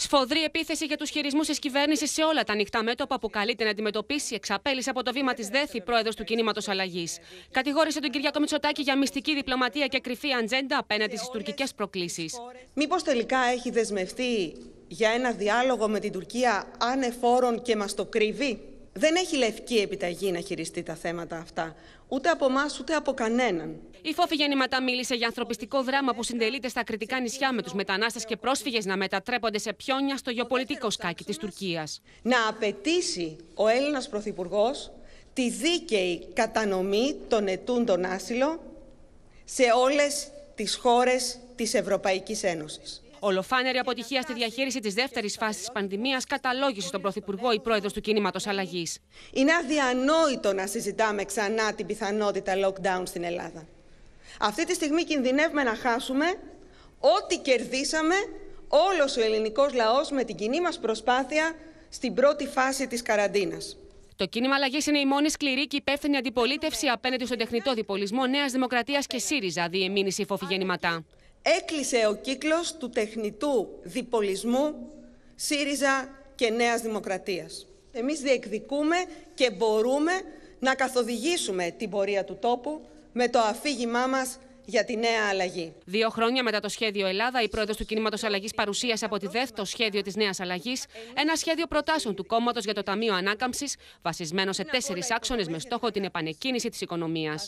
Σφοδρή επίθεση για τους χειρισμούς της κυβέρνησης σε όλα τα ανοιχτά μέτωπα που καλείται να αντιμετωπίσει, εξαπέλυσε από το βήμα της ΔΕΘΗ, πρόεδρος του κινήματος Αλλαγής. Κατηγόρησε τον Κυριακό Μητσοτάκη για μυστική διπλωματία και κρυφή ατζέντα απέναντι στις τουρκικές προκλήσεις. Μήπως τελικά έχει δεσμευτεί για ένα διάλογο με την Τουρκία ανεφόρων και μας το κρύβει. Δεν έχει λευκή επιταγή να χειριστεί τα θέματα αυτά. Ούτε από εμάς, ούτε από κανέναν. Η Φόφη Γεννηματά μίλησε για ανθρωπιστικό δράμα που συντελείται στα κριτικά νησιά με τους μετανάστες και πρόσφυγες να μετατρέπονται σε πιόνια στο γεωπολιτικό σκάκι της Τουρκίας. Να απαιτήσει ο Έλληνας Πρωθυπουργός τη δίκαιη κατανομή των ετούντων άσυλο σε όλες τις χώρες της Ευρωπαϊκής Ένωσης. Ολοφάνερη αποτυχία στη διαχείριση της δεύτερης φάσης τη πανδημίας καταλόγησε τον Πρωθυπουργό η πρόεδρος του κινήματος αλλαγής. Είναι αδιανόητο να συζητάμε ξανά την πιθανότητα lockdown στην Ελλάδα. Αυτή τη στιγμή κινδυνεύουμε να χάσουμε ό,τι κερδίσαμε όλος ο ελληνικός λαός με την κοινή μας προσπάθεια στην πρώτη φάση της καραντίνας. Το κίνημα αλλαγής είναι η μόνη σκληρή και υπεύθυνη αντιπολίτευση απέναντι στον τεχνητό διπολισμό Νέας Δημοκρατίας και ΣΥΡΙΖΑ, διεμήνυσε η έκλεισε ο κύκλος του τεχνητού διπολισμού ΣΥΡΙΖΑ και Νέας Δημοκρατίας. Εμείς διεκδικούμε και μπορούμε να καθοδηγήσουμε την πορεία του τόπου με το αφήγημά μας για τη νέα αλλαγή. Δύο χρόνια μετά το σχέδιο Ελλάδα, η πρόεδρος του κινήματος αλλαγής παρουσίασε από τη δεύτερο το σχέδιο της νέας αλλαγής, ένα σχέδιο προτάσεων του κόμματος για το Ταμείο Ανάκαμψης, βασισμένο σε τέσσερις άξονες με στόχο την επανεκκίνηση της οικονομίας.